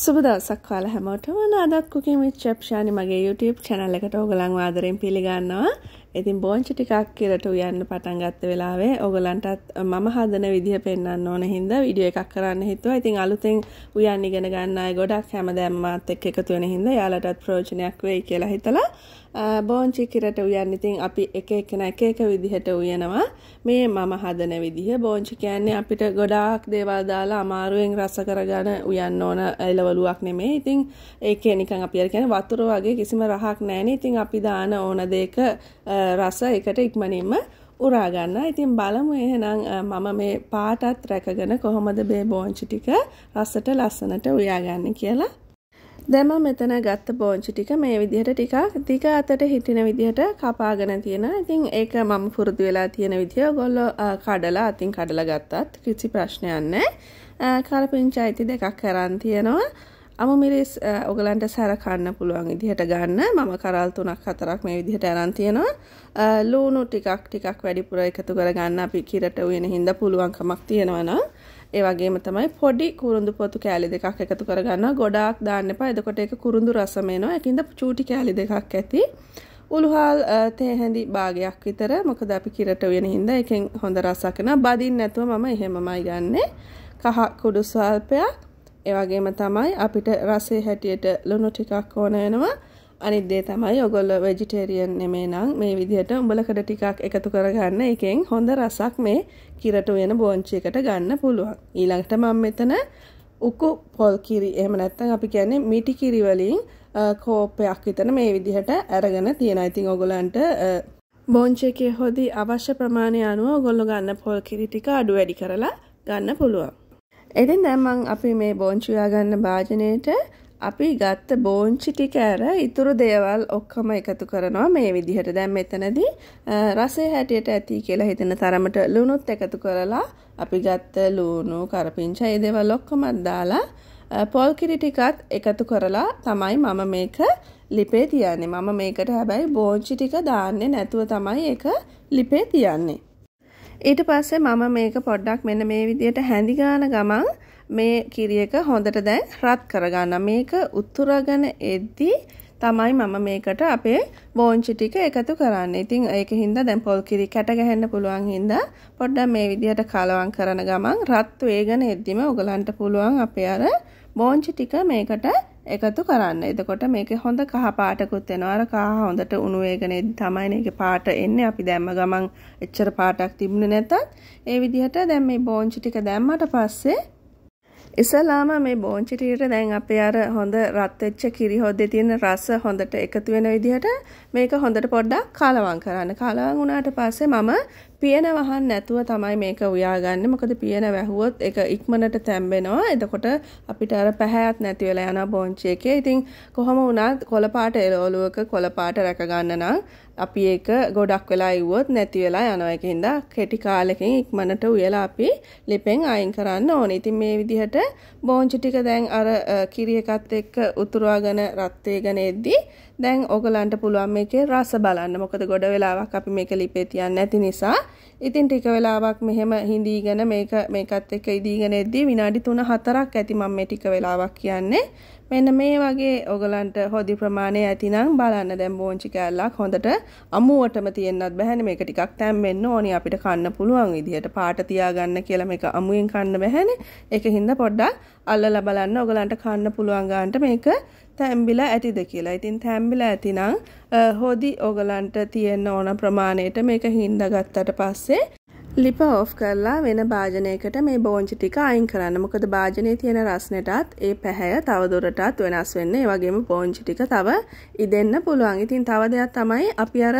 සුබ දවසක් කාල හැමෝටම නාදක් කුකින් විත් චප්ෂානි මගේ YouTube channel එකට ඕගලන් ආදරෙන් පිළිගන්නවා. ඉතින් බෝංචි ටිකක් කියලා උයන්න පටන් ගත්ත වෙලාවේ ඕගලන්ටත් මම හදන විදිහ පෙන්වන්න ඕන හින්දා වීඩියෝ එකක් කරන්න හිතුවා. ඉතින් අලුතෙන් උයන් ඉගෙන ගන්න අය ගොඩක් හැමදාම මාත් එක්ක එකතු වෙන හින්දා යාලටත් ප්‍රයෝජනයක් වෙයි කියලා හිතලා බෝංචි කිරට උයන් ඉතින් අපි එක එකන එක එක විදිහට උයනවා මේ මම හදන විදිහ බෝංචි කියන්නේ අපිට ගොඩාක් දේවල් දාලා අමාරුවෙන් රස කරගන උයන්න ඕන එලවලුවක් නෙමේ ඉතින් ඒක නිකන් අපි අර කියන්නේ වතුර වගේ කිසිම රහක් නැහැනේ ඉතින් අපි දාන ඕන දෙයක රස එකට ඉක්මනින්ම උරා ගන්න. ඉතින් බලමු එහෙනම් මම මේ පාටත් රැකගෙන කොහොමද මේ බෝංචි ටික රසට ලස්සනට උයා ගන්න කියලා. දැම මෙතන ගත්ත පෝංචි ටික මේ විදිහට ටිකක් දිග අතට හිටින විදිහට කපාගෙන තියෙන ඉතින් ඒක මම පුරුදු වෙලා තියෙන විදිහ ගොල්ලො කඩලා අතින් කඩලා ගත්තත් කිසි ප්‍රශ්නයන්න කලපිංචා අයිති දෙකක් කරන් තියෙනවා අම මිරිස් ඔගලන්ට සැර කන්න පුළුවන් විදිහට ගන්න මම කරල් තුනක් හතරක් මේ විදිහට අරන් තියෙනවා ලූුණු ටිකක් ටිකක් වැඩිපුර එකතු කරගන්න අපි කිරට වෙන හින්ද පුළුවන්කමක් තියෙනවනා ඒ වගේම තමයි පොඩි කුරුඳු පොතු කෑලි දෙකක් එකතු කරගන්න ගොඩාක් දාන්න එපා. එතකොට ඒක කුරුඳු රසම එනවා. ඒකින්ද චූටි කෑලි දෙකක් ඇති. උළුහාල් තේ හැඳි භාගයක් විතර. මොකද අපි කිරට වෙන හින්දා ඒකෙන් හොඳ රසක් එනවා. බදින් නැතුව මම එහෙමමයි ගන්නෙ. කහ කුඩු ස්වල්පයක්. ඒ වගේම තමයි අපිට රසේ හැටියට ලුණු ටිකක් ඕන වෙනවා. අනිද්දේ තමයි ඔගොල්ල වෙජිටේරියන් නෙමේ නම් මේ විදිහට උඹලකට ටිකක් එකතු කරගන්න එකෙන් හොඳ රසක් මේ කිරට වෙන බෝංචි එකට ගන්න පුළුවන්. ඊළඟට මම මෙතන උකු පොල් කිරි එහෙම නැත්නම් අපි කියන්නේ මිටි කිරි වලින් කෝපයක් විතර මේ විදිහට අරගෙන තියෙනවා. ඉතින් ඔයගොල්ලන්ට බොන්චේකේ හොදි අවශ්‍ය ප්‍රමාණය අනුව ඔයගොල්ලෝ ගන්න පොල් කිරි ටික අඩු වැඩි කරලා ගන්න පුළුවන්. ඉතින් දැන් මම අපි මේ බොන්චි ගන්න භාජනයේට අපි ගත්ත බෝංචි ටික ඇර ඉතුරු දේවල් ඔක්කොම එකතු කරනවා මේ විදිහට දැන් මෙතනදී රසය හැටියට ඇති කියලා හිතෙන තරමට ලුණුත් එකතු කරලා අපි ගත්ත ලුණු කරපිංචා ඒ දේවල් ඔක්කොමත් දාලා පොල් කිරි ටිකත් එකතු කරලා තමයි මම මේක ලිපේ තියන්නේ මම මේකට හැබැයි බෝංචි ටික දාන්නේ නැතුව තමයි ඒක ලිපේ තියන්නේ ඊට පස්සේ මම මේක පොඩ්ඩක් මෙන්න මේ විදිහට හැඳි ගාන ගමන් මේ කිරි එක හොඳට දැන් රත් කරගන්න. මේක උත්තුරගෙන එද්දී තමයි මම මේකට අපේ බෝංචි ටික එකතු කරන්නේ. ඉතින් ඒක හින්දා දැන් පොල් කිරි කැට ගහන්න පුළුවන් හින්දා පොඩ්ඩක් මේ විදිහට කලවම් කරන ගමන් රත් වේගන එද්දිම උගලන්ට පුළුවන් අපේ අර බෝංචි ටික මේකට එකතු කරන්න. එතකොට මේක හොඳ කහ පාටකුත් වෙනවා. අර කහ හොඳට උණු වේගනේ තමයි මේකේ පාට එන්නේ. අපි දැම්ම ගමන් එච්චර පාටක් තිබුණේ නැතත් ඒ විදිහට දැන් මේ බෝංචි ටික දැම්මට පස්සේ ඉස්සලාම මේ බෝංචිටියට දැන් අපේ අර හොඳ රත්වෙච්ච කිරි හොද්දේ තියෙන රස හොඳට එකතු වෙන විදිහට මේක හොඳට පොඩ්ඩක් කලවම් කරන්න. කලවම් වුණාට පස්සේ මම පියන වහන්න නැතුව තමයි මේක උයාගන්න මොකද පියන වැහුවොත් එක ඉක්මනට තැම්බෙනවා එතකොට අපිට අර පැහැයත් නැති වෙලා යන බොන්චි එකේ ඉතින් කොහම වුණත් කොළපාට එළවලුවක කොළපාට රැකගන්න නම් අපි ඒක ගොඩක් වෙලා ඉවුවොත් නැති වෙලා යනවා ඒක හින්දා කෙටි කාලෙකින් ඉක්මනට උයලා අපි ලිපෙන් අයින් කරන්න ඕනේ. ඉතින් මේ විදිහට බොන්චි ටික දැන් අර කිරි එකත් එක්ක උතුරවාගෙන රත් වේගෙන එද්දී දැන් ඕගලන්ට පුළුවන් මේකේ රස බලන්න. මොකද ගොඩ වෙලාවක් අපි මේක ලිපේ තියන්නේ නැති නිසා ඉතින් ටික වෙලාවක් මෙහෙම හිඳීගෙන මේක මේකත් එක්ක ඉදීගෙන එද්දී විනාඩි 3-4ක් ඇති මම මේ ටික වෙලාවක් කියන්නේ. මෙන්න මේ වගේ ඔගලන්ට හොදි ප්‍රමාණය ඇතිනම් බලන්න දැන් බෝංචි කෑල්ලක් හොඳට අමුවටම තියෙන්නත් බෑනේ මේක ටිකක් තැම්බෙන්න ඕනි අපිට කන්න පුළුවන් විදිහට පාට තියාගන්න කියලා මේක අමුයෙන් කන්න බෑනේ. ඒකින්ද පොඩ්ඩක් අල්ලලා බලන්න ඔගලන්ට කන්න පුළුවන් ගන්නට මේක තැම්බිලා ඇතිද කියලා. ඉතින් තැම්බිලා ඇතිනම් හොදි ඔගලන්ට තියෙන්න ඕන ප්‍රමාණයට මේක හින්දාගත්තට පස්සේ ලිප ඕෆ් කරලා වෙන භාජනයකට මේ බෝංචි ටික අයින් කරන්න. මොකද භාජනයේ තියෙන රස්නටත් ඒ පැහැය තවදුරටත් වෙනස් වෙන්න. ඒ වගේම බෝංචි ටික තව ඉදෙන්න පුළුවන්. ඉතින් තව දෙයක් තමයි අපි අර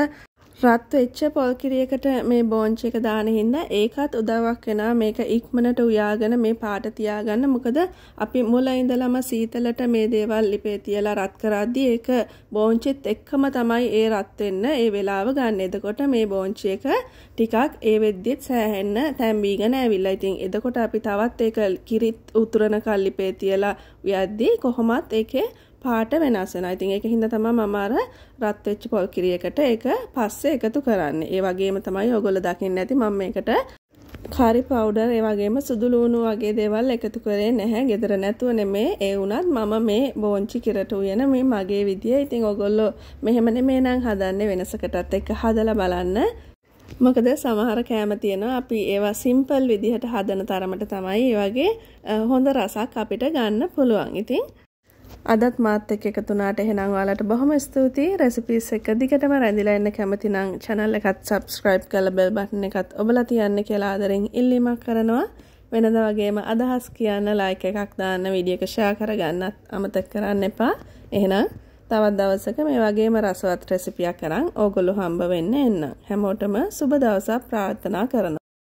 රත් වෙච්ච පොල් කිරියකට මේ බෝංචි එක දාන හින්දා ඒකත් උදව්වක් වෙනවා මේක ඉක්මනට උයාගෙන මේ පාට තියාගන්න මොකද අපි මුල ඉඳලම සීතලට මේ දේවල් ලිපේ තියලා රත් කරද්දී ඒක බෝංචිත් එක්කම තමයි ඒ රත් වෙන්න ඒ වෙලාව ගන්න. එතකොට මේ බෝංචි එක ටිකක් ඒ වෙද්දිත් සෑහෙන්න තැම්බීගෙන ඇවිල්ලා. ඉතින් එතකොට අපි තවත් ඒක කිරිත් උතුරන කල් ලිපේ තියලා උයද්දී කොහොමත් ඒකේ පාට වෙනස් වෙනවා. ඉතින් ඒක හින්දා තමයි මම අර රත් වෙච්ච පොල් කිරියකට ඒක පස්සේ එකතු කරන්නේ. ඒ වගේම තමයි ඔයගොල්ලෝ දකින්න ඇති මම මේකට කාරි පවුඩර් ඒ වගේම සුදු ලුණු වගේ දේවල් එකතු කරේ නැහැ. gedara නැතුව නෙමේ. ඒ වුණත් මම මේ බෝංචි කිරට උයන මේ මගේ විදිය. ඉතින් ඔයගොල්ලෝ මෙහෙම නෙමේ නම් හදන්නේ වෙනසකටත් එක හදලා බලන්න. මොකද සමහර කෑම තියෙනවා අපි ඒවා සිම්පල් විදිහට හදන තරමට තමයි ඒ වගේ හොඳ රසක් අපිට ගන්න පුළුවන්. ඉතින් අදත් මාත් එක්ක එකතු වුණාට එහෙනම් ඔයාලට බොහොම ස්තුතියි රෙසිපීස් එක දිගටම රැඳිලා ඉන්න කැමති නම් channel එකත් subscribe කරලා bell button එකත් ඔබලා තියන්න කියලා ආදරෙන් ඉල්ලීමක් කරනවා වෙනද වගේම අදහස් කියන්න like එකක් දාන්න වීඩියෝ එක share කරගන්නත් අමතක කරන්න එපා එහෙනම් තවත් දවසක මේ වගේම රසවත් රෙසිපියක් කරන් ඕගොල්ලෝ හම්බ වෙන්න එන්න හැමෝටම සුබ දවසක් ප්‍රාර්ථනා කරනවා